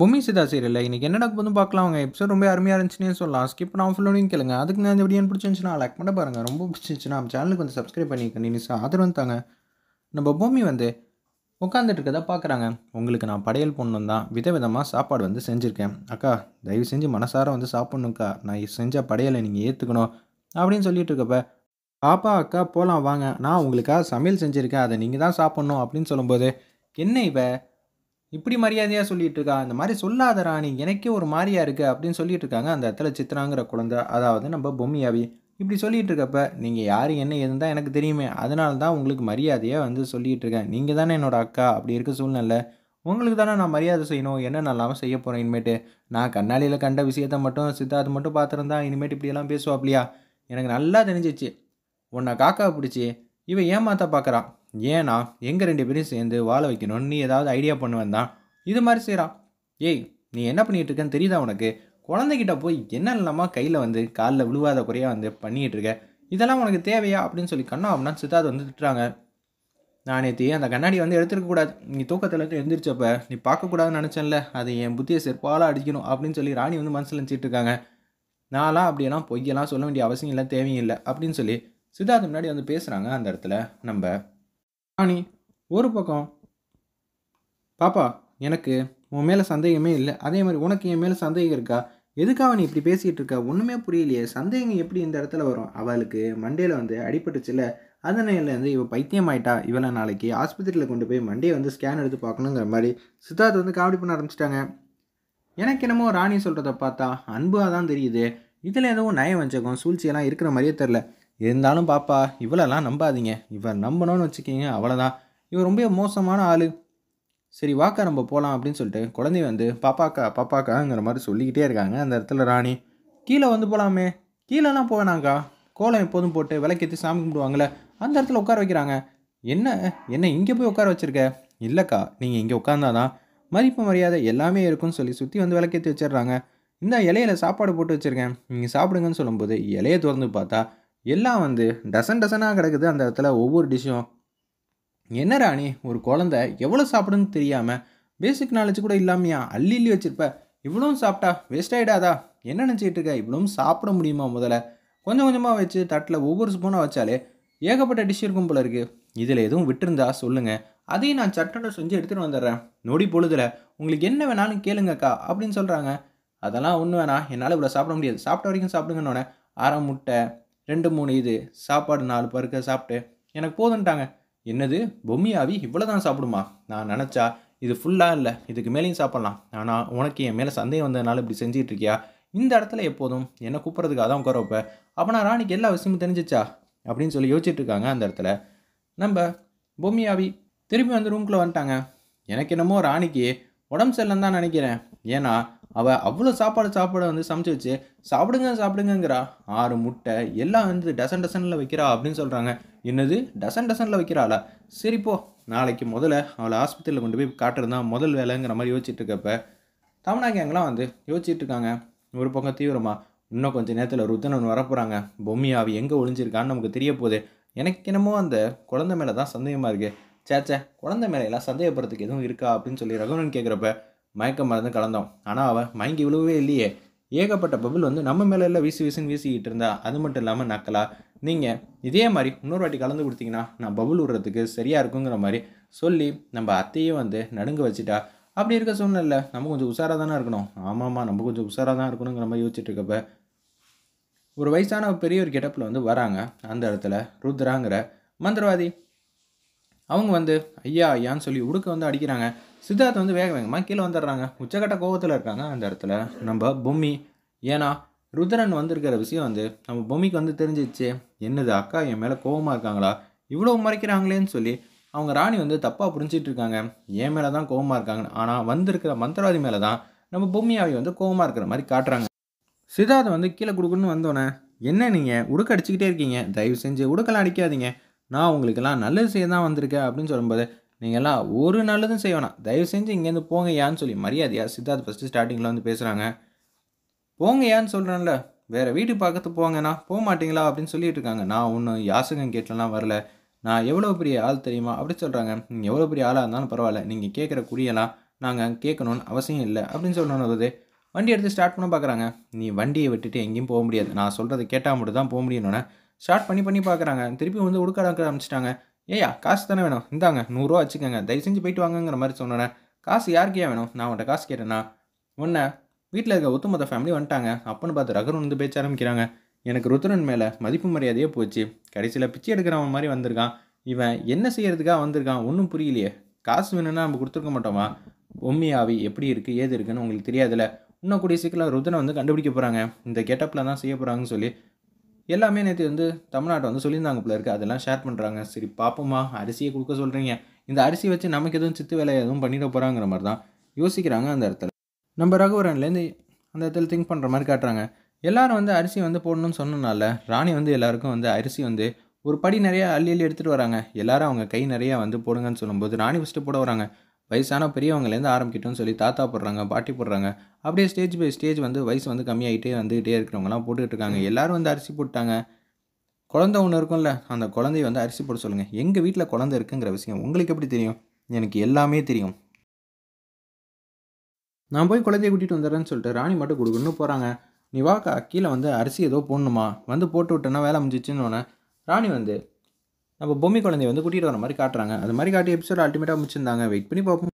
Bommi சிதா serial இன்றைக்கி என்ன நடக்க பார்க்கலாம் அவங்க எபிசோட் ரொம்ப அருமையாக இருந்துச்சுன்னே சொல்லலாம் ஸ்கிப் நான் ஃபுல்லோடையும் கேளுங்க அதுக்கு நான் இந்த வீடியோ பிடிச்சிருந்துச்சுன்னா லைக் பண்ண பாருங்கள் ரொம்ப பிடிச்சிருந்துச்சுன்னா சேனலுக்கு வந்து சப்ஸ்கிரைப் பண்ணிக்கணும் கண்டினியூஸாக ஆதரவு தாங்க நம்ம பொம்மி வந்து உட்காந்துட்டு இருக்கதா பார்க்குறாங்க உங்களுக்கு நான் படையல் பொண்ணு தான் விதவிதமாக சாப்பாடு வந்து செஞ்சுருக்கேன் அக்கா தயவு செஞ்சு மனசார வந்து சாப்பிட்ணுக்கா நான் செஞ்ச படையலை நீங்கள் ஏற்றுக்கணும் அப்படின்னு சொல்லிட்டு இருக்கப்ப பாப்பா அக்கா போகலாம் வாங்க நான் உங்களுக்காக சமையல் செஞ்சுருக்கேன் அதை நீங்கள் தான் சாப்பிட்ணும் அப்படின்னு சொல்லும்போது என்ன இவ இப்படி மரியாதையாக சொல்லிகிட்டு இருக்கா அந்த மாதிரி சொல்லாத ராணி எனக்கே ஒரு மாதிரியாக இருக்குது அப்படின்னு சொல்லிட்டு இருக்காங்க அந்த இடத்துல சித்ராங்கிற குழந்தை அதாவது நம்ம பொம்மியாவி இப்படி சொல்லிகிட்டு இருக்கப்ப நீங்கள் யார் என்ன எதுன்னு எனக்கு தெரியுமே அதனால தான் உங்களுக்கு மரியாதையாக வந்து சொல்லிகிட்டு இருக்கேன் நீங்கள் தானே என்னோடய அக்கா அப்படி இருக்க சூழ்நிலை உங்களுக்கு தானே நான் மரியாதை செய்யணும் என்ன நல்லாமல் செய்ய போகிறேன் இனிமேட்டு நான் கண்ணாடியில் கண்ட விஷயத்த மட்டும் சித்தார்த் மட்டும் பார்த்துருந்தா இனிமேட்டு இப்படியெல்லாம் பேசுவாப்லையா எனக்கு நல்லா தெரிஞ்சிச்சு உன்னை காக்கா பிடிச்சி இவன் ஏமாத்த பார்க்குறான் ஏன்னா எங்கள் ரெண்டு பேரும் சேர்ந்து வாழ வைக்கணும்னு நீ ஏதாவது ஐடியா பண்ணுவேன் இது மாதிரி செய்கிறான் ஏய் நீ என்ன பண்ணிகிட்டு இருக்கேன்னு தெரியுதா உனக்கு குழந்தைகிட்ட போய் என்ன இல்லாமல் கையில் வந்து காலில் விழுவாத குறையாக வந்து பண்ணிகிட்டு இருக்க இதெல்லாம் உனக்கு தேவையா அப்படின்னு சொல்லி கண்ணா அப்படின்னா சித்தார்த் வந்து திட்டுறாங்க நான் நேற்று அந்த கண்ணாடி வந்து எடுத்துருக்கக்கூடாது நீ தூக்கத்தில் எழுந்திரிச்சப்ப நீ பார்க்கக்கூடாதுன்னு நினச்சேன்ல அது என் புத்தியை செருப்பாலாக அடிக்கணும் அப்படின்னு சொல்லி ராணி வந்து மனசில் நினச்சிட்டு இருக்காங்க நான்லாம் அப்படியெல்லாம் பொய்யெல்லாம் சொல்ல வேண்டிய அவசியம் இல்லை தேவையும் இல்லை அப்படின்னு சொல்லி சித்தார்த் முன்னாடி வந்து பேசுகிறாங்க அந்த இடத்துல நம்ம ராணி ஒரு பக்கம் பாப்பா எனக்கு உன் மேலே சந்தேகமே இல்லை அதே மாதிரி உனக்கு என் மேலே சந்தேகம் இருக்கா எதுக்காக நீ இப்படி பேசிக்கிட்டு இருக்கா ஒன்றுமே புரியலையே சந்தேகம் எப்படி இந்த இடத்துல வரும் அவளுக்கு மண்டேல வந்து அடிபட்டுச்சுல அதனாலேருந்து இவள் பைத்தியம் ஆயிட்டா இவளை நாளைக்கு ஆஸ்பத்திரியில் கொண்டு போய் மண்டே வந்து ஸ்கேன் எடுத்து பார்க்கணுங்கிற மாதிரி சித்தார்த்த வந்து காமெடி பண்ண ஆரம்பிச்சிட்டாங்க எனக்கு என்னமோ ராணி சொல்கிறத பார்த்தா அன்பாக தான் தெரியுது இதில் எதுவும் நயம் வஞ்சகம் சூழ்ச்சியெல்லாம் இருக்கிற மாதிரியே தெரில இருந்தாலும் பாப்பா இவளெல்லாம் நம்பாதீங்க இவர் நம்பணும்னு வச்சுக்கிங்க அவ்வளோதான் இவர் ரொம்ப மோசமான ஆள் சரி வாக்கா நம்ம போகலாம் அப்படின்னு சொல்லிட்டு குழந்தைய வந்து பாப்பாக்கா பாப்பாக்காங்கிற மாதிரி சொல்லிக்கிட்டே இருக்காங்க அந்த இடத்துல ராணி கீழே வந்து போகலாமே கீழேலாம் போவேணாங்க்கா கோலம் எப்போதும் போட்டு விளக்கேற்றி சாமி கும்பிடுவாங்களே அந்த இடத்துல உட்கார வைக்கிறாங்க என்ன என்ன இங்கே போய் உட்கார வச்சுருக்க இல்லைக்கா நீங்கள் இங்கே உட்காந்தாதான் மதிப்பு மரியாதை எல்லாமே இருக்கும்னு சொல்லி சுற்றி வந்து விளக்கேற்றி வச்சிடுறாங்க இந்த இலையில சாப்பாடு போட்டு வச்சுருக்கேன் நீங்கள் சாப்பிடுங்கன்னு சொல்லும்போது இலையை திறந்து பார்த்தா எல்லாம் வந்து டசன் டசனாக கிடக்குது அந்த இடத்துல ஒவ்வொரு டிஷ்ஷும் என்ன ராணி ஒரு குழந்தை எவ்வளோ சாப்பிடுன்னு தெரியாமல் பேசிக் நாலேஜ் கூட இல்லாமையா அள்ளி அள்ளி வச்சிருப்ப இவ்வளோ சாப்பிட்டா வேஸ்ட் ஆகிடாதா என்ன நினச்சிக்கிட்டு இருக்க இவ்வளோ சாப்பிட முடியுமா முதல்ல கொஞ்சம் கொஞ்சமாக வச்சு தட்டில் ஒவ்வொரு ஸ்பூனாக வச்சாலே ஏகப்பட்ட டிஷ் இருக்கும் போல இருக்குது இதில் எதுவும் விட்டுருந்தா சொல்லுங்கள் அதையும் நான் சட்டனோட செஞ்சு எடுத்துகிட்டு வந்துடுறேன் நொடி பொழுதில் உங்களுக்கு என்ன வேணாலும் கேளுங்கக்கா அப்படின்னு சொல்கிறாங்க அதெல்லாம் ஒன்று வேணாம் என்னால் இவ்வளோ சாப்பிட முடியாது சாப்பிட்ட வரைக்கும் சாப்பிடுங்கன்னொன்னே அரை முட்டை ரெண்டு மூணு இது சாப்பாடு நாலு பருக்க சாப்பிட்டு எனக்கு போதுன்ட்டாங்க என்னது பொம்மியாவி இவ்வளோ தான் சாப்பிடுமா நான் நினச்சா இது ஃபுல்லாக இல்லை இதுக்கு மேலேயும் சாப்பிட்லாம் ஆனால் உனக்கு என் மேலே சந்தேகம் வந்ததுனால இப்படி செஞ்சிட்டு இருக்கியா இந்த இடத்துல எப்போதும் என்னை கூப்பிட்றதுக்காக தான் உட்கார வைப்பேன் அப்போ நான் ராணிக்கு எல்லா விஷயமும் தெரிஞ்சிச்சா அப்படின்னு சொல்லி யோசிச்சுட்டு இருக்காங்க அந்த இடத்துல நம்ம பொம்மியாவி திரும்பி வந்து ரூம்குள்ளே வந்துட்டாங்க எனக்கு என்னமோ ராணிக்கு உடம்பு சரியில்லைன்னு தான் நினைக்கிறேன் ஏன்னா அவள் அவ்வளோ சாப்பாடு சாப்பாடு வந்து சமைச்சு வச்சு சாப்பிடுங்க சாப்பிடுங்கிறா ஆறு முட்டை எல்லாம் வந்து டசன் டசனில் வைக்கிறா அப்படின்னு சொல்கிறாங்க என்னது டசன் டசனில் வைக்கிறாளா சரி போ நாளைக்கு முதல்ல அவளை ஆஸ்பத்திரியில் கொண்டு போய் காட்டுறதுதான் முதல் வேலைங்கிற மாதிரி யோசிச்சுட்டு இருக்கப்ப தமிழா வந்து யோசிச்சுட்டு இருக்காங்க ஒரு பக்கம் தீவிரமாக இன்னும் கொஞ்சம் நேரத்தில் ருத்தனன் வரப்போகிறாங்க பொம்மியாவி எங்கே ஒளிஞ்சிருக்கான்னு நமக்கு தெரிய போகுது எனக்கு என்னமோ அந்த குழந்தை மேலே தான் சந்தேகமாக இருக்குது சேச்சே குழந்தை மேலே எல்லாம் சந்தேகப்படுறதுக்கு எதுவும் இருக்கா அப்படின்னு சொல்லி ரகுவன் கேட்குறப்ப மயக்கம் மறந்து கலந்தோம் ஆனால் அவள் மயங்கி விழுவே இல்லையே ஏகப்பட்ட பபுள் வந்து நம்ம மேலே எல்லாம் வீசி வீசுன்னு வீசிக்கிட்டு இருந்தா அது மட்டும் இல்லாமல் நக்கலா நீங்கள் இதே மாதிரி இன்னொரு வாட்டி கலந்து கொடுத்தீங்கன்னா நான் பபுள் விடுறதுக்கு சரியாக இருக்குங்கிற மாதிரி சொல்லி நம்ம அத்தையும் வந்து நடுங்க வச்சுட்டா அப்படி இருக்க சூழ்நிலை நம்ம கொஞ்சம் உஷாராக தானே இருக்கணும் ஆமாம்மா நம்ம கொஞ்சம் உஷாராக தான் இருக்கணுங்கிற மாதிரி யோசிச்சுட்டு இருக்கப்ப ஒரு வயசான பெரிய ஒரு கெட்டப்பில் வந்து வராங்க அந்த இடத்துல ருத்ராங்கிற மந்திரவாதி அவங்க வந்து ஐயா ஐயான்னு சொல்லி உடுக்க வந்து அடிக்கிறாங்க சித்தார்த்த வந்து வேக வேகமாக கீழே வந்துடுறாங்க உச்சக்கட்ட கோபத்தில் இருக்காங்க அந்த இடத்துல நம்ம பொம்மி ஏன்னா ருத்ரன் வந்திருக்கிற விஷயம் வந்து நம்ம பொம்மிக்கு வந்து தெரிஞ்சிச்சு என்னது அக்கா என் மேலே கோபமாக இருக்காங்களா இவ்வளோ மறைக்கிறாங்களேன்னு சொல்லி அவங்க ராணி வந்து தப்பாக புரிஞ்சிட்டு இருக்காங்க என் மேலே தான் கோபமாக இருக்காங்க ஆனால் வந்திருக்கிற மந்திரவாதி மேலே தான் நம்ம பொம்மியாவை வந்து கோபமாக இருக்கிற மாதிரி காட்டுறாங்க சித்தார்த்த வந்து கீழே கொடுக்குன்னு வந்தோடனே என்ன நீங்கள் உடுக்க அடிச்சுக்கிட்டே இருக்கீங்க தயவு செஞ்சு உடுக்கெல்லாம் அடிக்காதீங்க நான் உங்களுக்கெல்லாம் நல்லது செய்ய தான் வந்திருக்கேன் அப்படின்னு சொல்லும்போது நீங்கள்லாம் ஒரு நல்லதும் செய்ய தயவு செஞ்சு இங்கேருந்து போங்க யான்னு சொல்லி மரியாதையா சித்தார்த் ஃபஸ்ட்டு ஸ்டார்டிங்கில் வந்து பேசுகிறாங்க போங்க யான்னு சொல்கிறேன்ல வேறு வீட்டு பக்கத்து போங்கண்ணா போக மாட்டிங்களா அப்படின்னு சொல்லிட்டு இருக்காங்க நான் ஒன்றும் யாசகம் கேட்டலாம் வரல நான் எவ்வளோ பெரிய ஆள் தெரியுமா அப்படி சொல்கிறாங்க நீங்கள் எவ்வளோ பெரிய ஆளாக இருந்தாலும் பரவாயில்ல நீங்கள் கேட்குற குடியெல்லாம் நாங்கள் கேட்கணும்னு அவசியம் இல்லை அப்படின்னு வருது வண்டி எடுத்து ஸ்டார்ட் பண்ண பார்க்குறாங்க நீ வண்டியை விட்டுட்டு எங்கேயும் போக முடியாது நான் சொல்கிறத கேட்டால் மட்டும் தான் போக முடியணும்னு ஸ்டார்ட் பண்ணி பண்ணி பார்க்குறாங்க திருப்பி வந்து உடுக்க அடக்க ஆரம்பிச்சிட்டாங்க ஏயா காசு தானே வேணும் இந்தாங்க நூறுரூவா வச்சுக்கோங்க தயவு செஞ்சு போயிட்டு வாங்கங்கிற மாதிரி சொன்னேன் காசு யாருக்கே வேணும் நான் உன்ட்ட காசு கேட்டேன்னா ஒன்று வீட்டில் இருக்க ஒத்துமொத்த ஃபேமிலி வந்துட்டாங்க அப்புன்னு பார்த்து ரகுரன் வந்து பேச்ச ஆரம்பிக்கிறாங்க எனக்கு ருத்ரன் மேலே மதிப்பு மரியாதையே போச்சு கடைசியில் பிச்சை எடுக்கிறவன் மாதிரி வந்திருக்கான் இவன் என்ன செய்கிறதுக்காக வந்திருக்கான் ஒன்றும் புரியலையே காசு வேணும்னா நம்ம கொடுத்துருக்க மாட்டோமா பொம்மி ஆவி எப்படி இருக்குது ஏது இருக்குன்னு உங்களுக்கு தெரியாதுல இன்னும் கூடிய சீக்கிரம் ருத்ரன் வந்து கண்டுபிடிக்க போகிறாங்க இந்த கெட்டப்பில் தான் செய்ய போகிறாங்கன்னு சொல்லி எல்லாமே நேற்று வந்து தமிழ்நாட்டை வந்து சொல்லியிருந்தாங்க போல இருக்குது அதெல்லாம் ஷேர் பண்ணுறாங்க சரி பார்ப்போமா அரிசியை கொடுக்க சொல்கிறீங்க இந்த அரிசி வச்சு நமக்கு எதுவும் சித்து வேலை எதுவும் பண்ணிட போகிறாங்கிற மாதிரி தான் யோசிக்கிறாங்க அந்த இடத்துல நம்ம ரகுவரன்லேருந்து அந்த இடத்துல திங்க் பண்ணுற மாதிரி காட்டுறாங்க எல்லோரும் வந்து அரிசி வந்து போடணும்னு சொன்னனால ராணி வந்து எல்லாருக்கும் வந்து அரிசி வந்து ஒரு படி நிறையா அள்ளி அள்ளி எடுத்துகிட்டு வராங்க எல்லாரும் அவங்க கை நிறையா வந்து போடுங்கன்னு சொல்லும்போது ராணி ஃபஸ்ட்டு போட வராங்க வயசான பெரியவங்கலேருந்து ஆரம்பிக்கட்டும்னு சொல்லி தாத்தா போடுறாங்க பாட்டி போடுறாங்க அப்படியே ஸ்டேஜ் பை ஸ்டேஜ் வந்து வயசு வந்து கம்மியாகிட்டே வந்துகிட்டே இருக்கிறவங்கலாம் போட்டுக்கிட்டு இருக்காங்க எல்லோரும் வந்து அரிசி போட்டாங்க குழந்த ஒன்று இருக்கும்ல அந்த குழந்தைய வந்து அரிசி போட சொல்லுங்கள் எங்கள் வீட்டில் குழந்தை இருக்குங்கிற விஷயம் உங்களுக்கு எப்படி தெரியும் எனக்கு எல்லாமே தெரியும் நான் போய் குழந்தைய கூட்டிகிட்டு வந்துடுறேன்னு சொல்லிட்டு ராணி மட்டும் கொடுக்குன்னு போகிறாங்க நிவாக்கா கீழே வந்து அரிசி ஏதோ போடணுமா வந்து போட்டு விட்டேன்னா வேலை முடிஞ்சிச்சுன்னு ராணி வந்து நம்ம பொம்மி குழந்தைய வந்து கூட்டிகிட்டு வர மாதிரி காட்டுறாங்க அது மாதிரி காட்டி எபிசோட் அல்டிமேட்டாக முடிச்சிருந்தாங்க வெயிட் பண்ணி பார்ப்போம்